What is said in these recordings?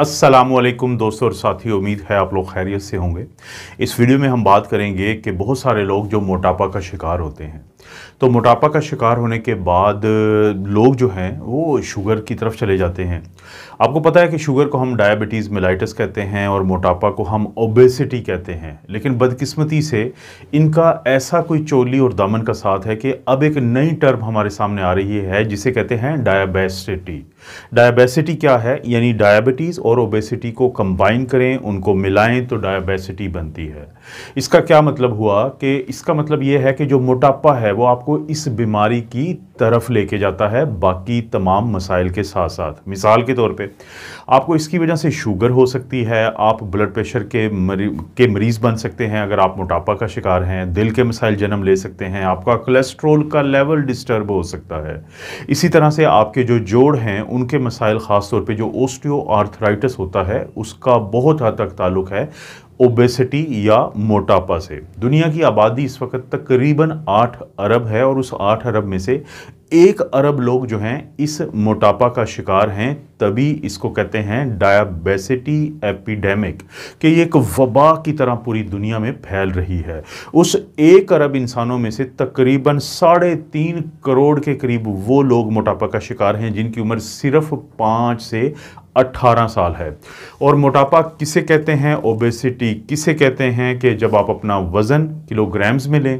असलम दोस्तों और साथी उम्मीद है आप लोग खैरियत से होंगे इस वीडियो में हम बात करेंगे कि बहुत सारे लोग जो मोटापा का शिकार होते हैं तो मोटापा का शिकार होने के बाद लोग जो हैं वो शुगर की तरफ चले जाते हैं आपको पता है कि शुगर को हम डायबिटीज़ मिलाइटस कहते हैं और मोटापा को हम ओबेसिटी कहते हैं लेकिन बदकिस्मती से इनका ऐसा कोई चोली और दामन का साथ है कि अब एक नई टर्म हमारे सामने आ रही है जिसे कहते हैं डायबेसिटी डायबेसिटी क्या है यानी डायबिटीज़ और ओबेसिटी को कंबाइन करें उनको मिलाएं तो डायबेसिटी बनती है इसका क्या मतलब हुआ कि इसका मतलब ये है कि जो मोटापा है वो आपको इस बीमारी की तरफ लेके जाता है बाकी तमाम मसाइल के साथ साथ मिसाल के तौर पे आपको इसकी वजह से शुगर हो सकती है आप ब्लड प्रेशर के मरी के मरीज़ बन सकते हैं अगर आप मोटापा का शिकार हैं दिल के मसाइल जन्म ले सकते हैं आपका कोलेस्ट्रोल का लेवल डिस्टर्ब हो सकता है इसी तरह से आपके जो जोड़ हैं उनके मसाइल ख़ास तौर पर जो ओस्टियो होता है उसका बहुत हद तक ताल्लुक है ओबेसिटी या मोटापा से दुनिया की आबादी इस वक्त तकरीबन आठ अरब है और उस आठ अरब में से एक अरब लोग जो हैं इस मोटापा का शिकार हैं तभी इसको कहते हैं डायबेसिटी एपिडेमिक कि ये एक वबा की तरह पूरी दुनिया में फैल रही है उस एक अरब इंसानों में से तकरीबन साढ़े तीन करोड़ के करीब वो लोग मोटापा का शिकार हैं जिनकी उम्र सिर्फ पाँच से 18 साल है और मोटापा किसे कहते हैं ओबेसिटी किसे कहते हैं कि जब आप अपना वज़न किलोग्राम्स में लें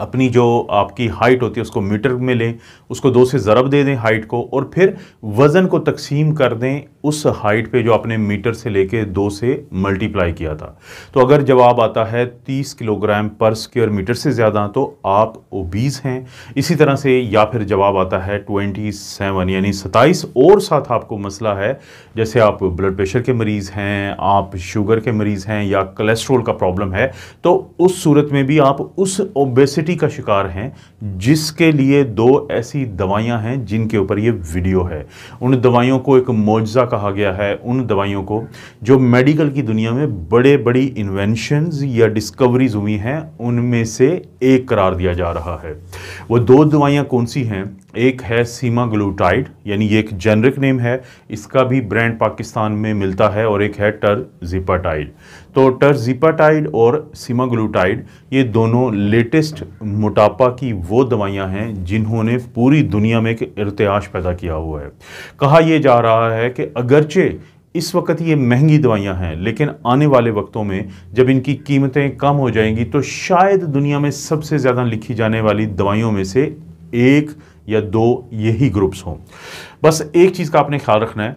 अपनी जो आपकी हाइट होती है उसको मीटर में लें उसको दो से ज़रब दे दें हाइट को और फिर वज़न को तकसीम कर दें उस हाइट पे जो आपने मीटर से लेके दो से मल्टीप्लाई किया था तो अगर जवाब आता है 30 किलोग्राम पर स्क्वायर मीटर से ज़्यादा तो आप ओबीज़ हैं इसी तरह से या फिर जवाब आता है 27 यानी सत्ताईस और साथ आपको मसला है जैसे आप ब्लड प्रेशर के मरीज़ हैं आप शुगर के मरीज़ हैं या कोलेस्ट्रोल का प्रॉब्लम है तो उस सूरत में भी आप उस ओबेसिटी एसिडिटी का शिकार हैं जिसके लिए दो ऐसी दवाइयां हैं जिनके ऊपर ये वीडियो है उन दवाइयों को एक मुआवजा कहा गया है उन दवाइयों को जो मेडिकल की दुनिया में बड़े बड़ी इन्वेंशंस या डिस्कवरीज हुई हैं उनमें से एक करार दिया जा रहा है वो दो दवाइयाँ कौन सी हैं एक है सीमा ग्लूटाइड यानी ये एक जेनरिक नेम है इसका भी ब्रांड पाकिस्तान में मिलता है और एक है टर्जीपाटाइड तो टर्जीपाटाइड और सीमा ग्लूटाइड ये दोनों लेटेस्ट मोटापा की वो दवाइयां हैं जिन्होंने पूरी दुनिया में एक इरतयाश पैदा किया हुआ है कहा यह जा रहा है कि अगरचे इस वक्त ये महंगी दवाइयाँ हैं लेकिन आने वाले वक्तों में जब इनकी कीमतें कम हो जाएंगी तो शायद दुनिया में सबसे ज़्यादा लिखी जाने वाली दवाइयों में से एक या दो यही ग्रुप्स हों बस एक चीज़ का आपने ख्याल रखना है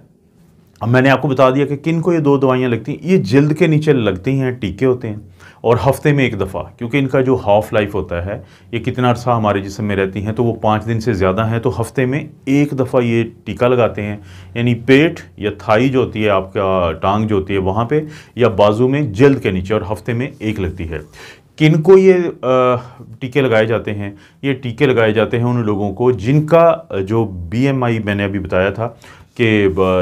अब मैंने आपको बता दिया कि किन को ये दो दवाइयाँ लगती हैं ये जल्द के नीचे लगती हैं टीके होते हैं और हफ्ते में एक दफ़ा क्योंकि इनका जो हाफ लाइफ होता है ये कितना अर्सा हमारे जिसम में रहती हैं तो वो पाँच दिन से ज़्यादा हैं तो हफ्ते में एक दफ़ा ये टीका लगाते हैं यानी पेट या थाई जो होती है आपका टांग जो होती है वहाँ पे या बाजू में जल्द के नीचे और हफ्ते में एक लगती है किन को ये टीके लगाए जाते हैं ये टीके लगाए जाते हैं उन लोगों को जिनका जो बीएमआई मैंने अभी बताया था कि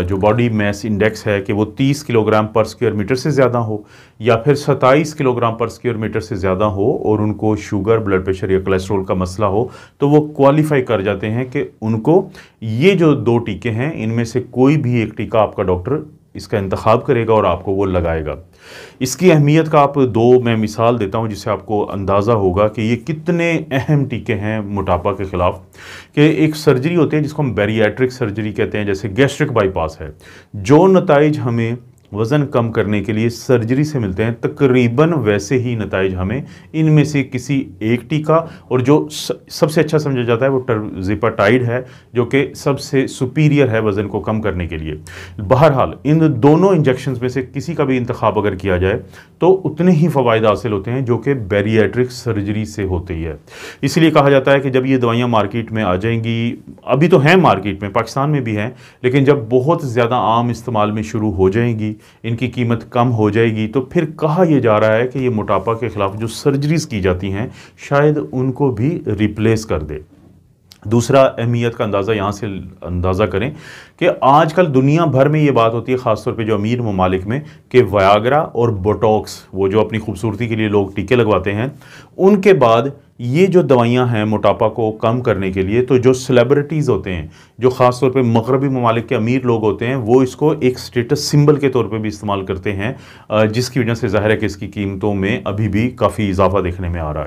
जो बॉडी मैस इंडेक्स है कि वो 30 किलोग्राम पर स्क्वायर मीटर से ज़्यादा हो या फिर 27 किलोग्राम पर स्क्वायर मीटर से ज़्यादा हो और उनको शुगर ब्लड प्रेशर या कोलेस्ट्रोल का मसला हो तो वो क्वालिफाई कर जाते हैं कि उनको ये जो दो टीके हैं इनमें से कोई भी एक टीका आपका डॉक्टर इसका इंतखब करेगा और आपको वो लगाएगा इसकी अहमियत का आप दो मैं मिसाल देता हूँ जिससे आपको अंदाज़ा होगा कि ये कितने अहम टीके हैं मोटापा के ख़िलाफ़ कि एक सर्जरी होती है जिसको हम बैरियाट्रिक सर्जरी कहते हैं जैसे गैस्ट्रिक बाईपास है जो नतज हमें वज़न कम करने के लिए सर्जरी से मिलते हैं तकरीबन वैसे ही नतज हमें इनमें से किसी एक टीका और जो सबसे अच्छा समझा जाता है वो टर्जिपाटाइड है जो कि सबसे सुपीरियर है वज़न को कम करने के लिए बहरहाल इन दोनों इंजेक्शन में से किसी का भी इंतखब अगर किया जाए तो उतने ही फ़वाद हासिल होते हैं जो कि बैरिएट्रिक सर्जरी से होती है इसलिए कहा जाता है कि जब ये दवाइयाँ मार्केट में आ जाएंगी अभी तो हैं मार्केट में पाकिस्तान में भी हैं लेकिन जब बहुत ज़्यादा आम इस्तेमाल में शुरू हो जाएंगी इनकी कीमत कम हो जाएगी तो फिर कहा यह जा रहा है कि ये मोटापा के ख़िलाफ़ जो सर्जरीज़ की जाती हैं शायद उनको भी रिप्लेस कर दे दूसरा अहमियत का अंदाज़ा यहाँ से अंदाज़ा करें कि आजकल दुनिया भर में ये बात होती है ख़ासतौर पे जो अमीर ममालिक में कि वयागरा और बोटॉक्स वो जो अपनी खूबसूरती के लिए लोग टीके लगवाते हैं उनके बाद ये जो दवाइयाँ हैं मोटापा को कम करने के लिए तो जो सेलेब्रिटीज़ होते हैं जो ख़ास तौर पे मगरबी ममालिक के अमीर लोग होते हैं वो इसको एक स्टेटस सिंबल के तौर पे भी इस्तेमाल करते हैं जिसकी वजह से ज़ाहिर है कि इसकी कीमतों में अभी भी काफ़ी इजाफा देखने में आ रहा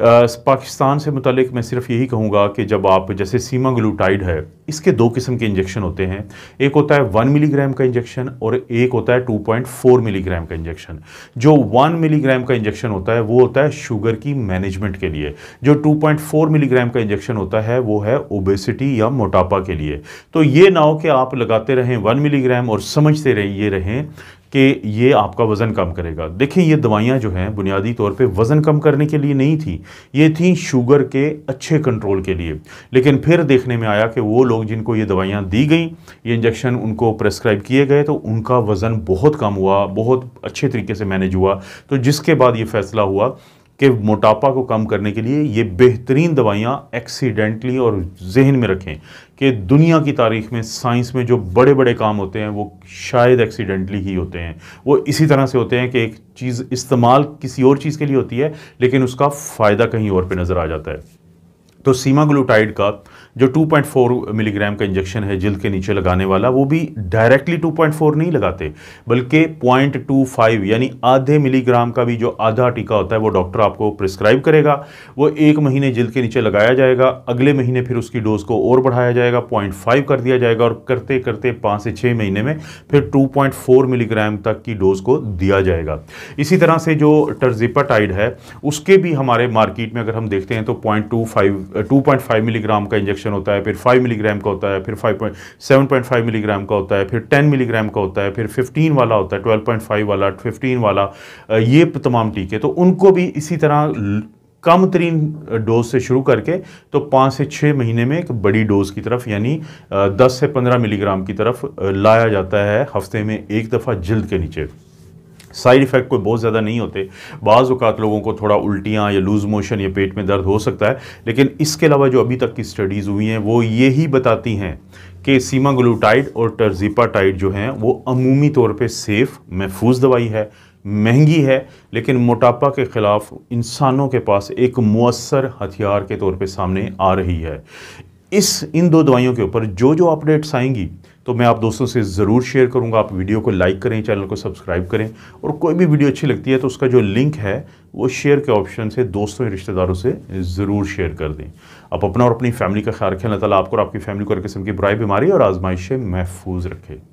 है पाकिस्तान से मुतलिक मैं सिर्फ यही कहूँगा कि जब आप जैसे सीमा ग्लूटाइड है इसके दो किस्म के इंजेक्शन होते हैं एक होता है वन मिलीग्राम का इंजेक्शन और एक होता है टू पॉइंट फोर मिलीग्राम का इंजेक्शन जो वन मिलीग्राम का इंजेक्शन होता है वो होता है शुगर की मैनेजमेंट के लिए लिए जो 2.4 मिलीग्राम का इंजेक्शन होता है वो है ओबेसिटी या मोटापा के लिए तो ये ना हो कि आप लगाते रहें वन मिलीग्राम और समझते रहिए रहें कि ये आपका वज़न कम करेगा देखें ये दवाइयाँ जो हैं बुनियादी तौर पे वज़न कम करने के लिए नहीं थी ये थी शुगर के अच्छे कंट्रोल के लिए लेकिन फिर देखने में आया कि वो लोग जिनको ये दवाइयाँ दी गई ये इंजेक्शन उनको प्रेस्क्राइब किए गए तो उनका वज़न बहुत कम हुआ बहुत अच्छे तरीके से मैनेज हुआ तो जिसके बाद ये फ़ैसला हुआ कि मोटापा को कम करने के लिए ये बेहतरीन दवाइयाँ एक्सीडेंटली और जहन में रखें कि दुनिया की तारीख में साइंस में जो बड़े बड़े काम होते हैं वो शायद एक्सीडेंटली ही होते हैं वो इसी तरह से होते हैं कि एक चीज़ इस्तेमाल किसी और चीज़ के लिए होती है लेकिन उसका फ़ायदा कहीं और पर नज़र आ जाता है तो सीमा ग्लूटाइड का जो 2.4 मिलीग्राम का इंजेक्शन है जिल्द के नीचे लगाने वाला वो भी डायरेक्टली 2.4 नहीं लगाते बल्कि 0.25 यानी आधे मिलीग्राम का भी जो आधा टीका होता है वो डॉक्टर आपको प्रिस्क्राइब करेगा वो एक महीने जिल्द के नीचे लगाया जाएगा अगले महीने फिर उसकी डोज़ को और बढ़ाया जाएगा पॉइंट कर दिया जाएगा और करते करते पाँच से छः महीने में फिर टू मिलीग्राम तक की डोज़ को दिया जाएगा इसी तरह से जो टर्जिपाटाइड है उसके भी हमारे मार्केट में अगर हम देखते हैं तो पॉइंट टू मिलीग्राम का इंजेक्शन इंजेक्शन होता है फिर 5 मिलीग्राम का होता है फिर 5.7.5 मिलीग्राम का होता है फिर 10 मिलीग्राम का होता है फिर 15 वाला होता है 12.5 वाला 15 वाला ये तमाम टीके तो उनको भी इसी तरह कम तरीन डोज से शुरू करके तो पाँच से छः महीने में एक बड़ी डोज़ की तरफ यानी दस से पंद्रह मिलीग्राम की तरफ लाया जाता है हफ्ते में एक दफ़ा जल्द के नीचे साइड इफ़ेक्ट कोई बहुत ज़्यादा नहीं होते बाज़ अवत लोगों को थोड़ा उल्टियाँ या लूज़ मोशन या पेट में दर्द हो सकता है लेकिन इसके अलावा जो अभी तक की स्टडीज़ हुई हैं वो ये ही बताती हैं कि सीमा ग्लूटाइड और टर्जीपाटाइड जो हैं वो अमूमी तौर पर सेफ़ महफूज दवाई है महंगी है लेकिन मोटापा के ख़िलाफ़ इंसानों के पास एक मवसर हथियार के तौर पर सामने आ रही है इस इन दो दवाइयों के ऊपर जो जो अपडेट्स आएंगी तो मैं आप दोस्तों से ज़रूर शेयर करूँगा आप वीडियो को लाइक करें चैनल को सब्सक्राइब करें और कोई भी वीडियो अच्छी लगती है तो उसका जो लिंक है वो शेयर के ऑप्शन से दोस्तों या रिश्तेदारों से ज़रूर शेयर कर दें आप अपना और अपनी फैमिली का ख्याल रखें अल्लाह ताला आपको और आपकी फैमिली को हर किस्म की बुराई बीमारी और आजमाइश से महफूज रखें